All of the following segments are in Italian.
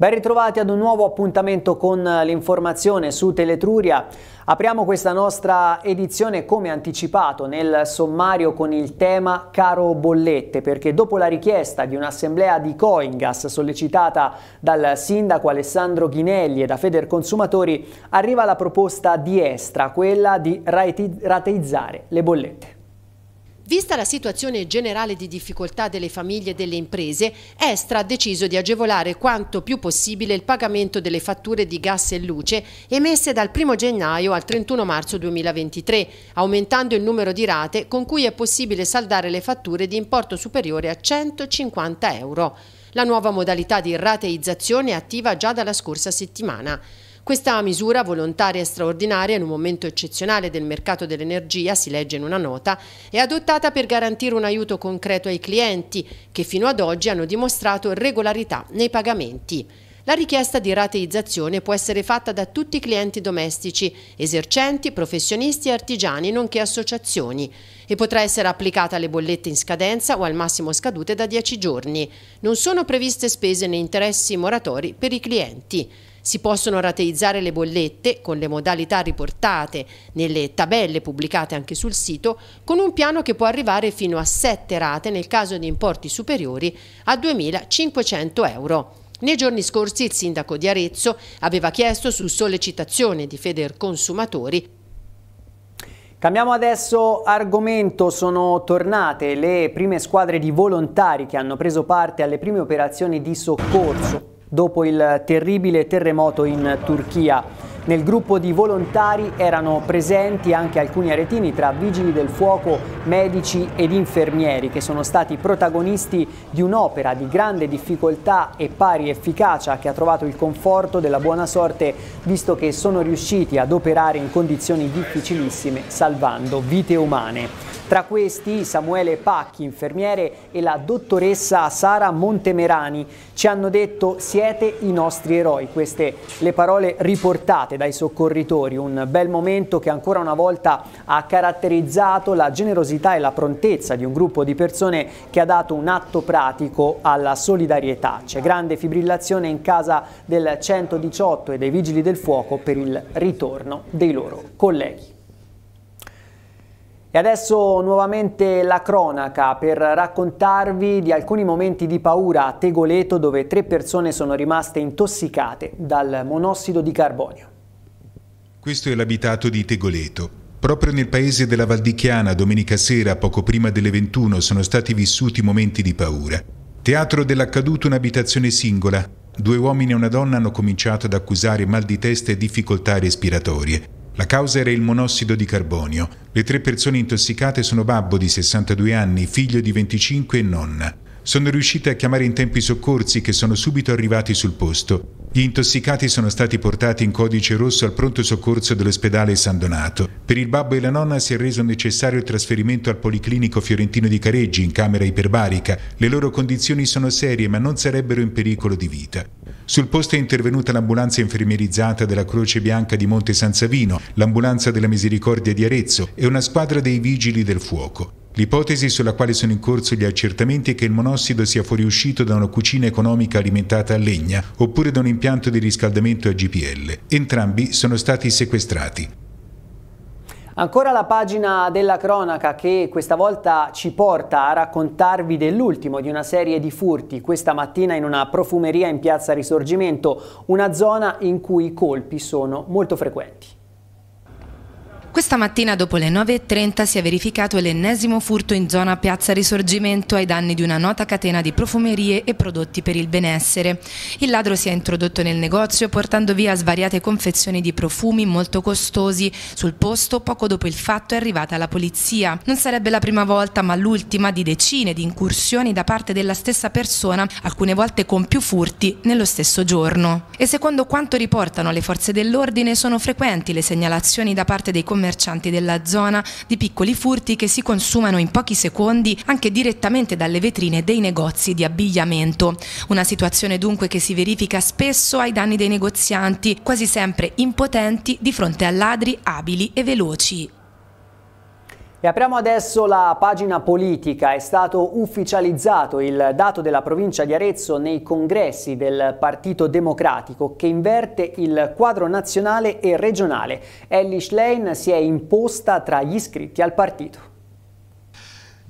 Ben ritrovati ad un nuovo appuntamento con eh, l'informazione su Teletruria. Apriamo questa nostra edizione come anticipato nel sommario con il tema caro bollette perché dopo la richiesta di un'assemblea di Coingas sollecitata dal sindaco Alessandro Ghinelli e da Feder Consumatori, arriva la proposta di Estra, quella di rateizzare le bollette. Vista la situazione generale di difficoltà delle famiglie e delle imprese, Estra ha deciso di agevolare quanto più possibile il pagamento delle fatture di gas e luce emesse dal 1 gennaio al 31 marzo 2023, aumentando il numero di rate con cui è possibile saldare le fatture di importo superiore a 150 euro. La nuova modalità di rateizzazione è attiva già dalla scorsa settimana. Questa misura volontaria e straordinaria in un momento eccezionale del mercato dell'energia, si legge in una nota, è adottata per garantire un aiuto concreto ai clienti che fino ad oggi hanno dimostrato regolarità nei pagamenti. La richiesta di rateizzazione può essere fatta da tutti i clienti domestici, esercenti, professionisti e artigiani, nonché associazioni e potrà essere applicata alle bollette in scadenza o al massimo scadute da 10 giorni. Non sono previste spese né interessi moratori per i clienti. Si possono rateizzare le bollette con le modalità riportate nelle tabelle pubblicate anche sul sito, con un piano che può arrivare fino a 7 rate nel caso di importi superiori a 2.500 euro. Nei giorni scorsi il sindaco di Arezzo aveva chiesto su sollecitazione di Feder Consumatori Cambiamo adesso argomento, sono tornate le prime squadre di volontari che hanno preso parte alle prime operazioni di soccorso dopo il terribile terremoto in Turchia. Nel gruppo di volontari erano presenti anche alcuni aretini tra vigili del fuoco, medici ed infermieri che sono stati protagonisti di un'opera di grande difficoltà e pari efficacia che ha trovato il conforto della buona sorte visto che sono riusciti ad operare in condizioni difficilissime salvando vite umane. Tra questi Samuele Pacchi, infermiere, e la dottoressa Sara Montemerani ci hanno detto siete i nostri eroi. Queste le parole riportate dai soccorritori, un bel momento che ancora una volta ha caratterizzato la generosità e la prontezza di un gruppo di persone che ha dato un atto pratico alla solidarietà. C'è grande fibrillazione in casa del 118 e dei Vigili del Fuoco per il ritorno dei loro colleghi. E adesso nuovamente la cronaca per raccontarvi di alcuni momenti di paura a Tegoleto dove tre persone sono rimaste intossicate dal monossido di carbonio. Questo è l'abitato di Tegoleto. Proprio nel paese della Valdichiana, domenica sera, poco prima delle 21, sono stati vissuti momenti di paura. Teatro dell'accaduto un'abitazione singola. Due uomini e una donna hanno cominciato ad accusare mal di testa e difficoltà respiratorie. La causa era il monossido di carbonio. Le tre persone intossicate sono babbo di 62 anni, figlio di 25 e nonna sono riuscite a chiamare in tempo i soccorsi che sono subito arrivati sul posto. Gli intossicati sono stati portati in codice rosso al pronto soccorso dell'ospedale San Donato. Per il babbo e la nonna si è reso necessario il trasferimento al Policlinico Fiorentino di Careggi in camera iperbarica. Le loro condizioni sono serie ma non sarebbero in pericolo di vita. Sul posto è intervenuta l'ambulanza infermierizzata della Croce Bianca di Monte San Savino, l'ambulanza della Misericordia di Arezzo e una squadra dei vigili del fuoco. L'ipotesi sulla quale sono in corso gli accertamenti è che il monossido sia fuoriuscito da una cucina economica alimentata a legna oppure da un impianto di riscaldamento a GPL. Entrambi sono stati sequestrati. Ancora la pagina della cronaca che questa volta ci porta a raccontarvi dell'ultimo di una serie di furti, questa mattina in una profumeria in Piazza Risorgimento, una zona in cui i colpi sono molto frequenti. Questa mattina dopo le 9.30 si è verificato l'ennesimo furto in zona Piazza Risorgimento ai danni di una nota catena di profumerie e prodotti per il benessere. Il ladro si è introdotto nel negozio portando via svariate confezioni di profumi molto costosi. Sul posto poco dopo il fatto è arrivata la polizia. Non sarebbe la prima volta ma l'ultima di decine di incursioni da parte della stessa persona, alcune volte con più furti nello stesso giorno. E secondo quanto riportano le forze dell'ordine sono frequenti le segnalazioni da parte dei commercianti commercianti della zona di piccoli furti che si consumano in pochi secondi anche direttamente dalle vetrine dei negozi di abbigliamento. Una situazione dunque che si verifica spesso ai danni dei negozianti, quasi sempre impotenti di fronte a ladri abili e veloci. E apriamo adesso la pagina politica. È stato ufficializzato il dato della provincia di Arezzo nei congressi del Partito Democratico che inverte il quadro nazionale e regionale. Ellie Schlein si è imposta tra gli iscritti al partito.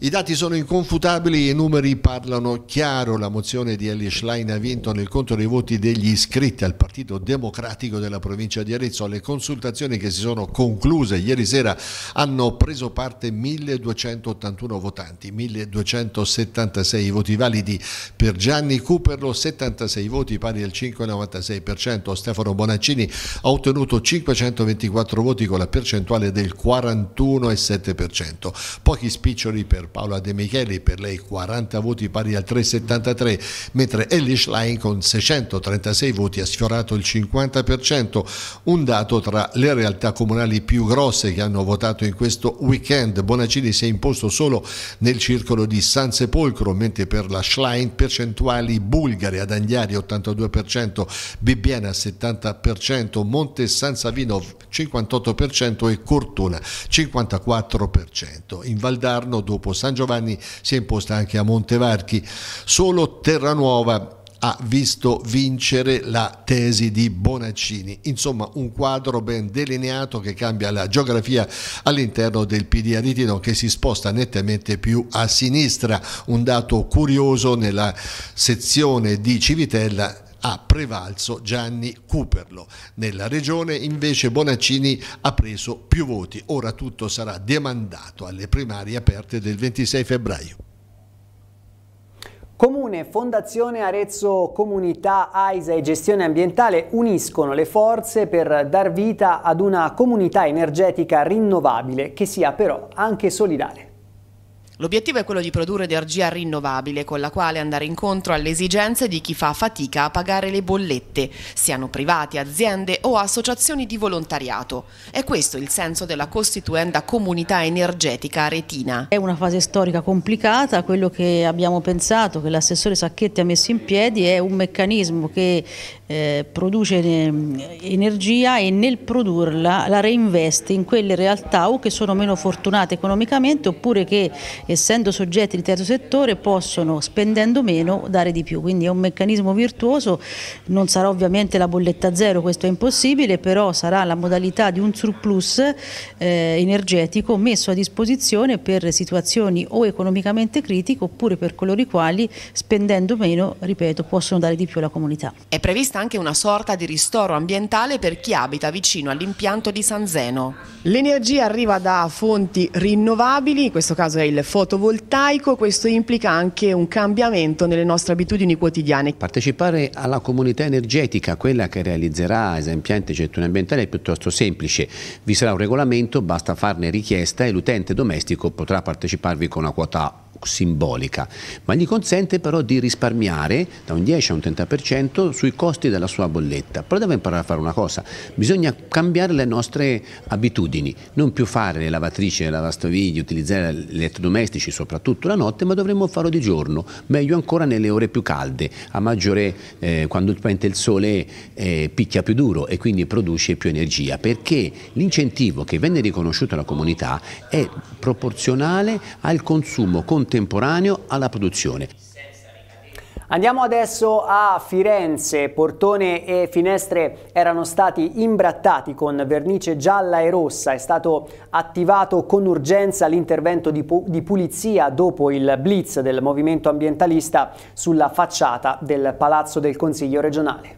I dati sono inconfutabili e i numeri parlano chiaro. La mozione di Ellie Schlein ha vinto nel conto dei voti degli iscritti al Partito Democratico della provincia di Arezzo. Le consultazioni che si sono concluse ieri sera hanno preso parte 1281 votanti, 1276 voti validi per Gianni Cuperlo, 76 voti pari al 5,96%. Stefano Bonaccini ha ottenuto 524 voti con la percentuale del 41,7%. Pochi spiccioli per Paola De Micheli, per lei 40 voti pari al 3,73, mentre Ellie Schlein con 636 voti ha sfiorato il 50%, un dato tra le realtà comunali più grosse che hanno votato in questo weekend. Bonacini si è imposto solo nel circolo di San Sepolcro, mentre per la Schlein percentuali bulgare ad Angliari 82%, Bibbiena 70%, Monte San Savino 58% e Cortona 54%. In Valdarno dopo San Giovanni si è imposta anche a Montevarchi. Solo Terranuova ha visto vincere la tesi di Bonaccini. Insomma, un quadro ben delineato che cambia la geografia all'interno del PD a Ritino che si sposta nettamente più a sinistra. Un dato curioso nella sezione di Civitella ha prevalso Gianni Cuperlo. Nella regione invece Bonaccini ha preso più voti. Ora tutto sarà demandato alle primarie aperte del 26 febbraio. Comune, Fondazione Arezzo Comunità, AISA e Gestione Ambientale uniscono le forze per dar vita ad una comunità energetica rinnovabile che sia però anche solidale. L'obiettivo è quello di produrre energia rinnovabile con la quale andare incontro alle esigenze di chi fa fatica a pagare le bollette, siano privati, aziende o associazioni di volontariato. È questo il senso della costituenda comunità energetica aretina. È una fase storica complicata, quello che abbiamo pensato, che l'assessore Sacchetti ha messo in piedi è un meccanismo che eh, produce eh, energia e nel produrla la reinveste in quelle realtà o che sono meno fortunate economicamente oppure che essendo soggetti di terzo settore possono spendendo meno dare di più, quindi è un meccanismo virtuoso, non sarà ovviamente la bolletta zero, questo è impossibile, però sarà la modalità di un surplus eh, energetico messo a disposizione per situazioni o economicamente critiche oppure per coloro i quali spendendo meno, ripeto, possono dare di più alla comunità. È prevista anche una sorta di ristoro ambientale per chi abita vicino all'impianto di San Zeno. L'energia arriva da fonti rinnovabili, in questo caso è il fondo fotovoltaico, questo implica anche un cambiamento nelle nostre abitudini quotidiane. Partecipare alla comunità energetica, quella che realizzerà esempiante gettone ambientale, è piuttosto semplice. Vi sarà un regolamento, basta farne richiesta e l'utente domestico potrà parteciparvi con una quota simbolica, ma gli consente però di risparmiare da un 10 a un 30% sui costi della sua bolletta. Però deve imparare a fare una cosa, bisogna cambiare le nostre abitudini, non più fare le lavatrici, le lavastoviglie, utilizzare gli elettrodomestici soprattutto la notte, ma dovremmo farlo di giorno, meglio ancora nelle ore più calde, a maggiore eh, quando il sole eh, picchia più duro e quindi produce più energia, perché l'incentivo che venne riconosciuto alla comunità è proporzionale al consumo continuo contemporaneo alla produzione. Andiamo adesso a Firenze, portone e finestre erano stati imbrattati con vernice gialla e rossa, è stato attivato con urgenza l'intervento di, pu di, pulizia dopo il blitz del movimento ambientalista sulla facciata del Palazzo del Consiglio regionale.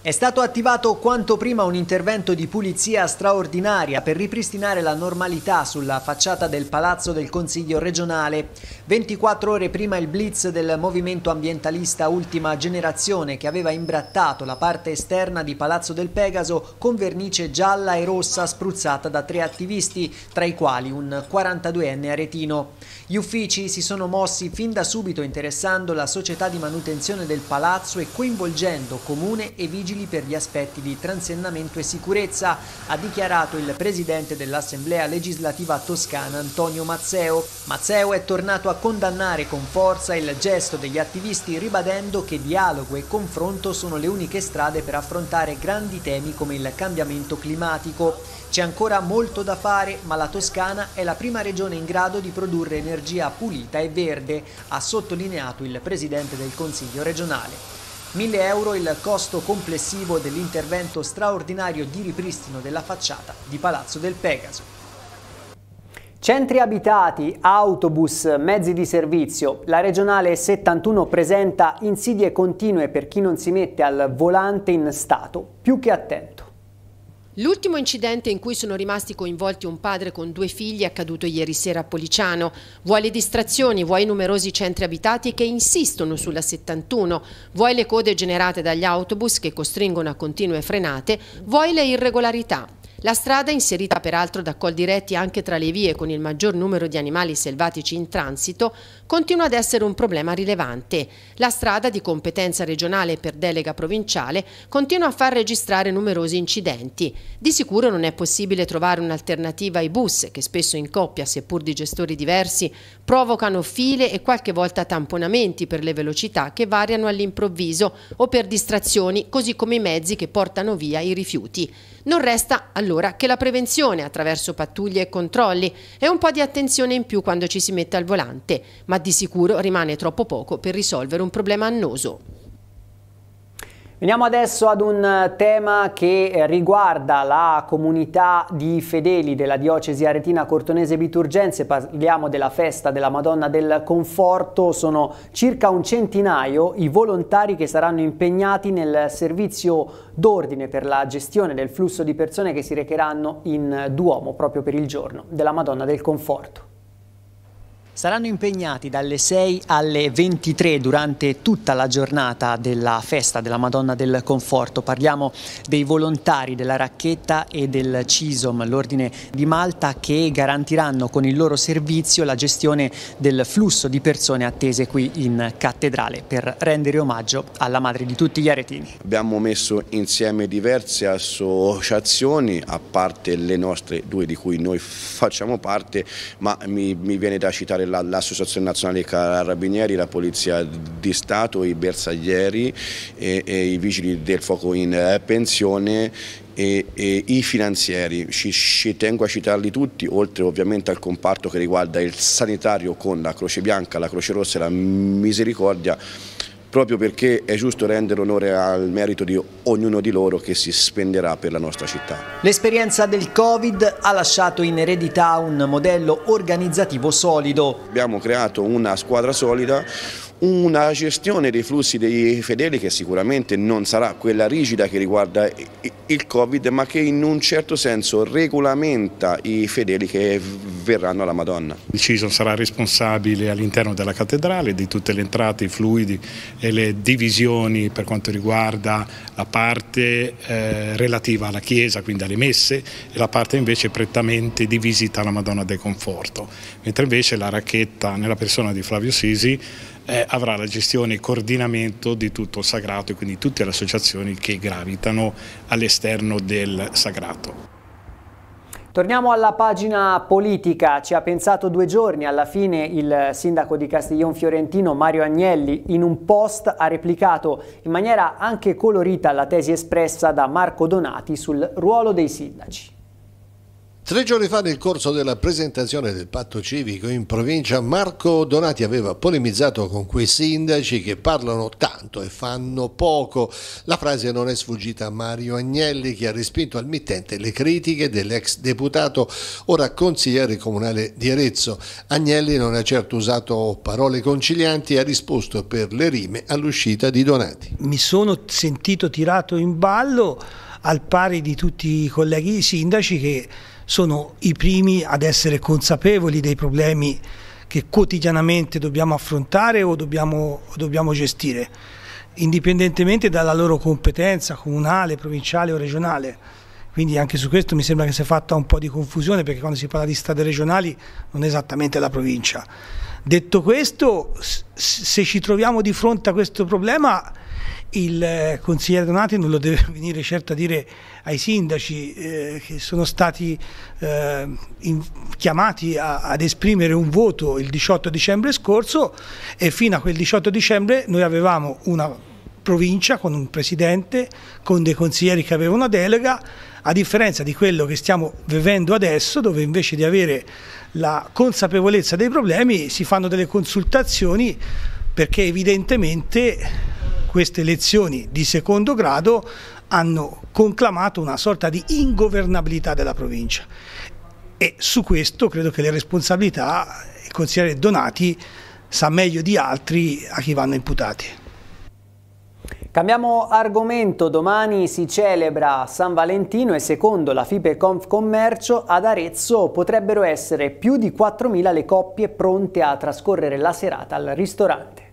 È stato attivato quanto prima un intervento di pulizia straordinaria per ripristinare la normalità sulla facciata del Palazzo del Consiglio regionale. 24 ore prima il blitz del movimento ambientalista Ultima Generazione che aveva imbrattato la parte esterna di Palazzo del Pegaso con vernice gialla e rossa spruzzata da tre attivisti, tra i quali un 42enne aretino. Gli uffici si sono mossi fin da subito interessando la società di manutenzione del palazzo e coinvolgendo comune e vigili vigili per gli aspetti di transennamento e sicurezza, ha dichiarato il presidente dell'Assemblea legislativa toscana Antonio Mazzeo. Mazzeo è tornato a condannare con forza il gesto degli attivisti ribadendo che dialogo e confronto sono le uniche strade per affrontare grandi temi come il cambiamento climatico. C'è ancora molto da fare, ma la Toscana è la prima regione in grado di produrre energia pulita e verde, ha sottolineato il presidente del Consiglio regionale. 1000 euro il costo complessivo dell'intervento straordinario di ripristino della facciata di Palazzo del Pegaso. Centri abitati, autobus, mezzi di servizio. La regionale 71 presenta insidie continue per chi non si mette al volante in stato più che attento. L'ultimo incidente in cui sono rimasti coinvolti un padre con due figli è accaduto ieri sera a Policiano. Vuoi le distrazioni, vuoi i numerosi centri abitati che insistono sulla 71, vuoi le code generate dagli autobus che costringono a continue frenate, vuoi le irregolarità. La strada, inserita peraltro da col diretti anche tra le vie con il maggior numero di animali selvatici in transito, continua ad essere un problema rilevante. La strada, di competenza regionale per delega provinciale, continua a far registrare numerosi incidenti. Di sicuro non è possibile trovare un'alternativa ai bus, che spesso in coppia, seppur di gestori diversi, provocano file e qualche volta tamponamenti per le velocità che variano all'improvviso o per distrazioni, così come i mezzi che portano via i rifiuti. Non resta allora allora che la prevenzione attraverso pattuglie e controlli e un po' di attenzione in più quando ci si mette al volante, ma di sicuro rimane troppo poco per risolvere un problema annoso. Veniamo adesso ad un eh, tema che eh, riguarda la comunità di fedeli della diocesi aretina Cortonese Biturgenze, parliamo della festa della Madonna del Conforto, sono circa un centinaio i volontari che saranno impegnati nel servizio d'ordine per la gestione del flusso di persone che si recheranno in Duomo proprio per il giorno della Madonna del Conforto saranno impegnati dalle 6 alle 23 durante tutta la giornata della festa della Madonna del Conforto. Parliamo dei volontari della Racchetta e del CISOM, l'Ordine di Malta, che garantiranno con il loro servizio la gestione del flusso di persone attese qui in cattedrale per rendere omaggio alla madre di tutti gli aretini. Abbiamo messo insieme diverse associazioni, a parte le nostre due di cui noi facciamo parte, ma mi, mi viene da citare l'Associazione Nazionale Carabinieri, la Polizia di Stato, i bersaglieri e, e i vigili del fuoco in eh, pensione e, e, i finanzieri, ci, ci, tengo a citarli tutti, oltre ovviamente al comparto che riguarda il sanitario con la Croce Bianca, la Croce Rossa e la Misericordia, proprio perché è giusto rendere onore al merito di ognuno di loro che si spenderà per la nostra città. L'esperienza del Covid ha lasciato in eredità un modello organizzativo solido. Abbiamo creato una squadra solida, una gestione dei flussi dei fedeli che sicuramente non sarà quella rigida che riguarda il Covid ma che in un certo senso regolamenta i fedeli che verranno alla Madonna. Il CISO sarà responsabile all'interno della cattedrale di tutte le entrate, i fluidi e le divisioni per quanto riguarda la parte eh, relativa alla chiesa, quindi alle messe e la parte invece prettamente di visita alla Madonna del Conforto, mentre invece la racchetta nella persona di Flavio Sisi eh, avrà la gestione e coordinamento di tutto il sagrato e quindi tutte le associazioni che gravitano all'esterno del sagrato. Torniamo alla pagina politica, ci ha pensato due giorni, alla fine il sindaco di Castiglione Fiorentino Mario Agnelli in un post ha replicato in maniera anche colorita la tesi espressa da Marco Donati sul ruolo dei sindaci. Tre giorni fa nel corso della presentazione del patto civico in provincia Marco Donati aveva polemizzato con quei sindaci che parlano tanto e fanno poco. La frase non è sfuggita a Mario Agnelli che ha respinto al mittente le critiche dell'ex deputato ora consigliere comunale di Arezzo. Agnelli non ha certo usato parole concilianti e ha risposto per le rime all'uscita di Donati. Mi sono sentito tirato in ballo al pari di tutti i colleghi sindaci che sono i primi ad essere consapevoli dei problemi che quotidianamente dobbiamo affrontare o dobbiamo, dobbiamo gestire, indipendentemente dalla loro competenza comunale, provinciale o regionale. Quindi anche su questo mi sembra che si è fatta un po' di confusione perché quando si parla di strade regionali non è esattamente la provincia. Detto questo, se ci troviamo di fronte a questo problema il eh, consigliere Donati non lo deve venire certo a dire ai sindaci eh, che sono stati eh, in, chiamati a, ad esprimere un voto il 18 dicembre scorso e fino a quel 18 dicembre noi avevamo una provincia con un presidente, con dei consiglieri che avevano una delega, a differenza di quello che stiamo vivendo adesso, dove invece di avere la consapevolezza dei problemi si fanno delle consultazioni perché evidentemente queste elezioni di secondo grado hanno conclamato una sorta di ingovernabilità della provincia e su questo credo che le responsabilità il consigliere Donati sa meglio di altri a chi vanno imputati. Cambiamo argomento, domani si celebra San Valentino e secondo la Fiperconf Commercio ad Arezzo potrebbero essere più di 4.000 le coppie pronte a trascorrere la serata al ristorante.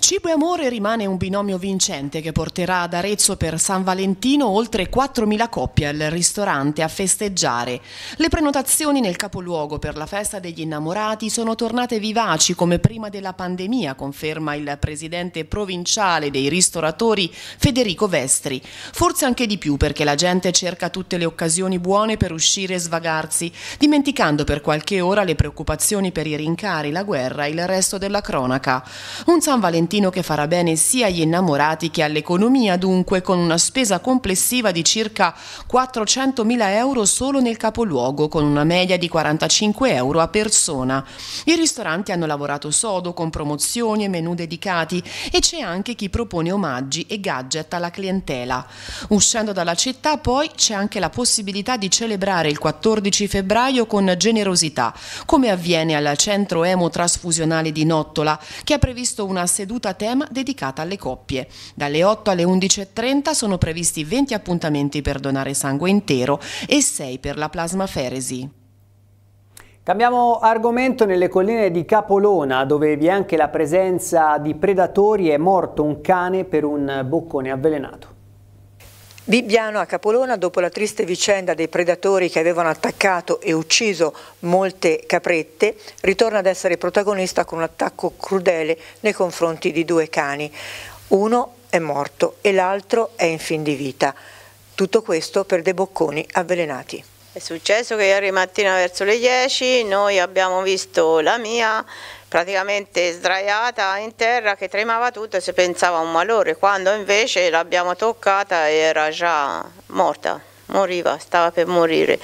Cibo e amore rimane un binomio vincente che porterà ad Arezzo per San Valentino oltre 4.000 coppie al ristorante a festeggiare. Le prenotazioni nel capoluogo per la festa degli innamorati sono tornate vivaci come prima della pandemia, conferma il presidente provinciale dei ristoratori Federico Vestri. Forse anche di più perché la gente cerca tutte le occasioni buone per uscire e svagarsi, dimenticando per qualche ora le preoccupazioni per i rincari, la guerra e il resto della cronaca. Un San Valentino Trentino che farà bene sia agli innamorati che all'economia, dunque con una spesa complessiva di circa 400.000 euro solo nel capoluogo, con una media di 45 euro a persona. I ristoranti hanno lavorato sodo con promozioni e menù dedicati e c'è anche chi propone omaggi e gadget alla clientela. Uscendo dalla città poi c'è anche la possibilità di celebrare il 14 febbraio con generosità, come avviene al centro emotrasfusionale di Nottola, che ha previsto una seduta seduta a tema dedicata alle coppie. Dalle 8 alle 11.30 sono previsti 20 appuntamenti per donare sangue intero e 6 per la plasmaferesi. Cambiamo argomento nelle colline di Capolona dove vi è anche la presenza di predatori è morto un cane per un boccone avvelenato. Bibbiano a Capolona, dopo la triste vicenda dei predatori che avevano attaccato e ucciso molte caprette, ritorna ad essere protagonista con un attacco crudele nei confronti di due cani. Uno è morto e l'altro è in fin di vita. Tutto questo per dei bocconi avvelenati. È successo che ieri mattina verso le 10 noi abbiamo visto la mia praticamente sdraiata in terra che tremava tutto e si pensava a un malore, quando invece l'abbiamo toccata era già morta, moriva, stava per morire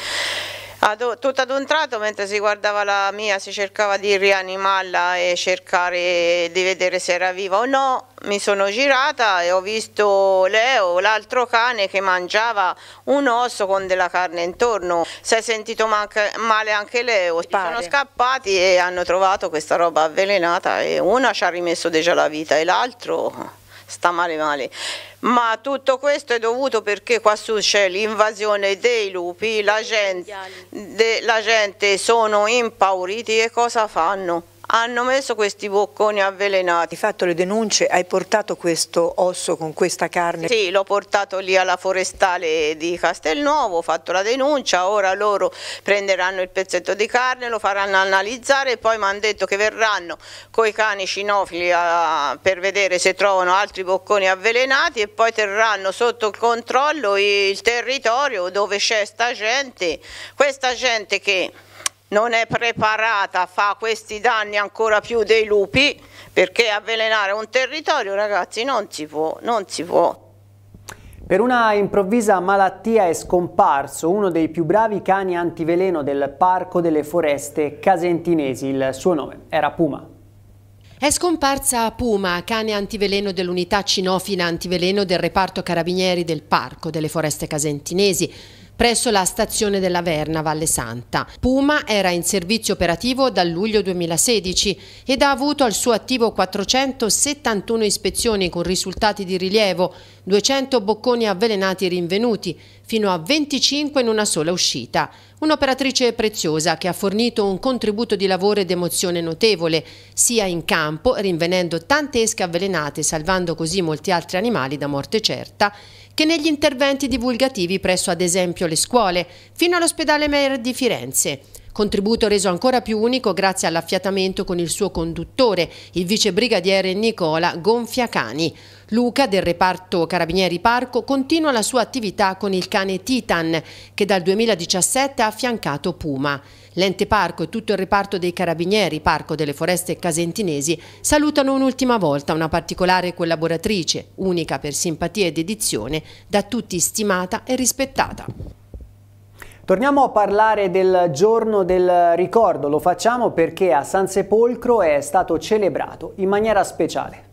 tutto ad un tratto mentre si guardava la mia si cercava di rianimarla e cercare di vedere se era viva o no mi sono girata e ho visto Leo l'altro cane che mangiava un osso con della carne intorno si è sentito male anche Leo Pare. sono scappati e hanno trovato questa roba avvelenata e una ci ha rimesso già la vita e l'altro sta male male. Ma tutto questo è dovuto perché qua su c'è l'invasione dei lupi, la gente, de, la gente sono impauriti e cosa fanno? hanno messo questi bocconi avvelenati. Hai fatto le denunce, hai portato questo osso con questa carne? Sì, l'ho portato lì alla forestale di Castelnuovo, ho fatto la denuncia, ora loro prenderanno il pezzetto di carne, lo faranno analizzare e poi mi hanno detto che verranno coi cani cinofili a, per vedere se trovano altri bocconi avvelenati e poi terranno sotto controllo il territorio dove c'è sta gente, questa gente che non è preparata, fa questi danni ancora più dei lupi, perché avvelenare un territorio, ragazzi, non si può, non si può. Per una improvvisa malattia è scomparso uno dei più bravi cani antiveleno del Parco delle Foreste Casentinesi. Il suo nome era Puma. È scomparsa Puma, cane antiveleno dell'unità cinofila antiveleno del reparto carabinieri del Parco delle Foreste Casentinesi presso la stazione della Verna Valle Santa. Puma era in servizio operativo dal luglio 2016 ed ha avuto al suo attivo 471 ispezioni con risultati di rilievo, 200 bocconi avvelenati rinvenuti, fino a 25 in una sola uscita. Un'operatrice preziosa che ha fornito un contributo di lavoro ed emozione notevole, sia in campo, rinvenendo tante esche avvelenate, salvando così molti altri animali da morte certa, che negli interventi divulgativi presso ad esempio le scuole, fino all'ospedale Meyer di Firenze. Contributo reso ancora più unico grazie all'affiatamento con il suo conduttore, il vicebrigadiere Nicola Gonfiacani. Luca del reparto Carabinieri Parco continua la sua attività con il cane Titan, che dal 2017 ha affiancato Puma. L'ente parco e tutto il reparto dei carabinieri, parco delle foreste casentinesi, salutano un'ultima volta una particolare collaboratrice, unica per simpatia e dedizione, da tutti stimata e rispettata. Torniamo a parlare del giorno del ricordo, lo facciamo perché a San Sepolcro è stato celebrato in maniera speciale.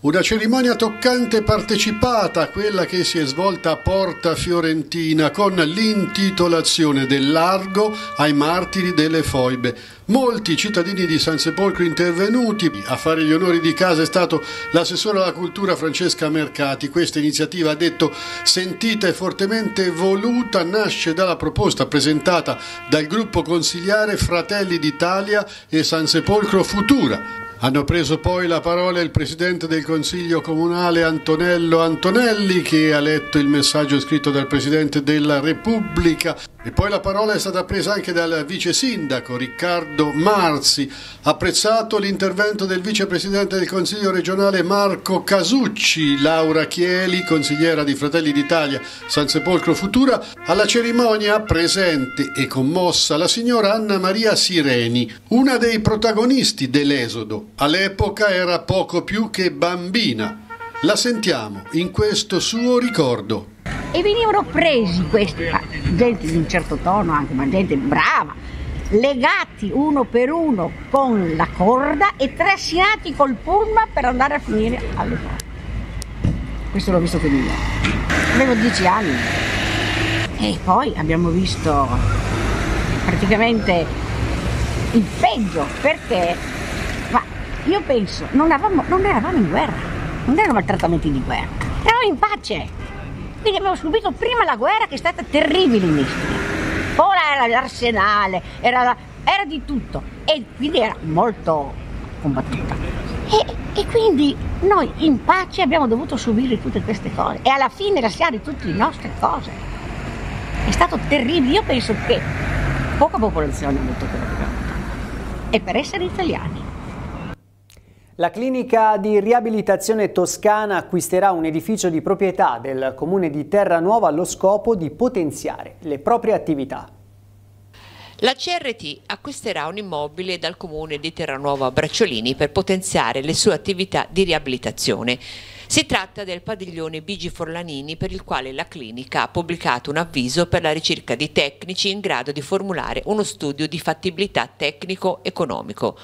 Una cerimonia toccante partecipata, a quella che si è svolta a Porta Fiorentina con l'intitolazione del largo ai martiri delle foibe. Molti cittadini di San Sepolcro intervenuti, a fare gli onori di casa è stato l'assessore alla cultura Francesca Mercati. Questa iniziativa, ha detto, sentita e fortemente voluta, nasce dalla proposta presentata dal gruppo consigliare Fratelli d'Italia e San Sepolcro Futura hanno preso poi la parola il presidente del Consiglio comunale Antonello Antonelli che ha letto il messaggio scritto dal presidente della Repubblica e poi la parola è stata presa anche dal vice sindaco Riccardo Marzi, apprezzato l'intervento del vicepresidente del Consiglio regionale Marco Casucci, Laura Chieli, consigliera di Fratelli d'Italia San Sepolcro Futura, alla cerimonia presente e commossa la signora Anna Maria Sireni, una dei protagonisti dell'esodo all'epoca era poco più che bambina. La sentiamo in questo suo ricordo. E venivano presi questi, gente di un certo tono anche, ma gente brava, legati uno per uno con la corda e trascinati col pullman per andare a finire alle porte. Questo l'ho visto con io. Avevo dieci anni. E poi abbiamo visto praticamente il peggio perché io penso, non eravamo, non eravamo in guerra, non erano maltrattamenti di guerra, eravamo in pace. Quindi abbiamo subito prima la guerra che è stata terribile in Istria. Poi era l'arsenale, era, la, era, di tutto e quindi era molto combattuta. E, e, quindi noi in pace abbiamo dovuto subire tutte queste cose e alla fine lasciare tutte le nostre cose. È stato terribile, io penso che poca popolazione ha avuto quella e per essere italiani. La clinica di riabilitazione toscana acquisterà un edificio di proprietà del comune di Terranuova allo scopo di potenziare le proprie attività. La CRT acquisterà un immobile dal comune di Terranuova Bracciolini per potenziare le sue attività di riabilitazione. Si tratta del padiglione Bigi Forlanini per il quale la clinica ha pubblicato un avviso per la ricerca di tecnici in grado di formulare uno studio di fattibilità tecnico-economico.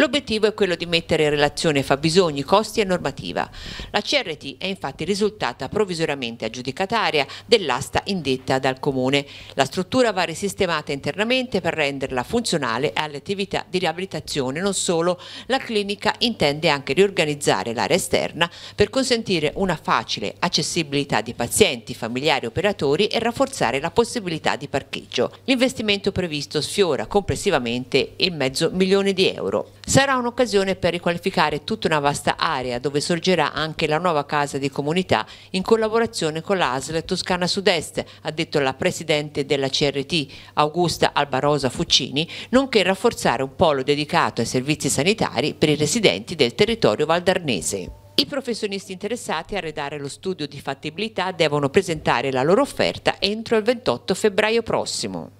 L'obiettivo è quello di mettere in relazione fabbisogni, costi e normativa. La CRT è infatti risultata provvisoriamente aggiudicataria dell'asta indetta dal Comune. La struttura va risistemata internamente per renderla funzionale alle attività di riabilitazione. Non solo, la clinica intende anche riorganizzare l'area esterna per consentire una facile accessibilità di pazienti, familiari e operatori e rafforzare la possibilità di parcheggio. L'investimento previsto sfiora complessivamente il mezzo milione di euro. Sarà un'occasione per riqualificare tutta una vasta area dove sorgerà anche la nuova casa di comunità in collaborazione con l'ASL Toscana Sud-Est, ha detto la presidente della CRT Augusta Albarosa Fuccini, nonché rafforzare un polo dedicato ai servizi sanitari per i residenti del territorio valdarnese. I professionisti interessati a redare lo studio di fattibilità devono presentare la loro offerta entro il 28 febbraio prossimo.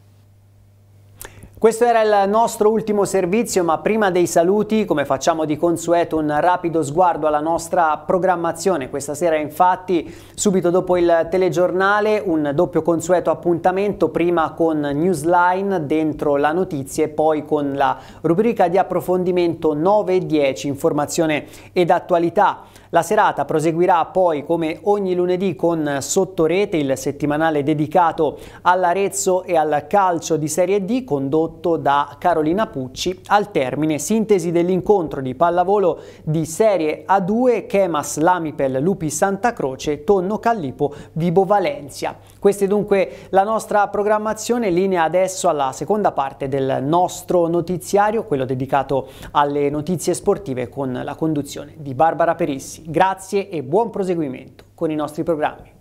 Questo era il nostro ultimo servizio, ma prima dei saluti, come facciamo di consueto, un rapido sguardo alla nostra programmazione. Questa sera infatti, subito dopo il telegiornale, un doppio consueto appuntamento, prima con Newsline dentro la notizia e poi con la rubrica di approfondimento 9 e 10, informazione ed attualità. La serata proseguirà poi come ogni lunedì con Sottorete, il settimanale dedicato all'Arezzo e al calcio di Serie D condotto condotto da Carolina Pucci al termine sintesi dell'incontro di pallavolo di Serie A2 Chemas Lamipel Lupi Santa Croce Tonno Callipo Vibo Valencia. Questa è dunque la nostra programmazione, linea adesso alla seconda parte del nostro notiziario, quello dedicato alle notizie sportive con la conduzione di Barbara Perissi. Grazie e buon proseguimento con i nostri programmi.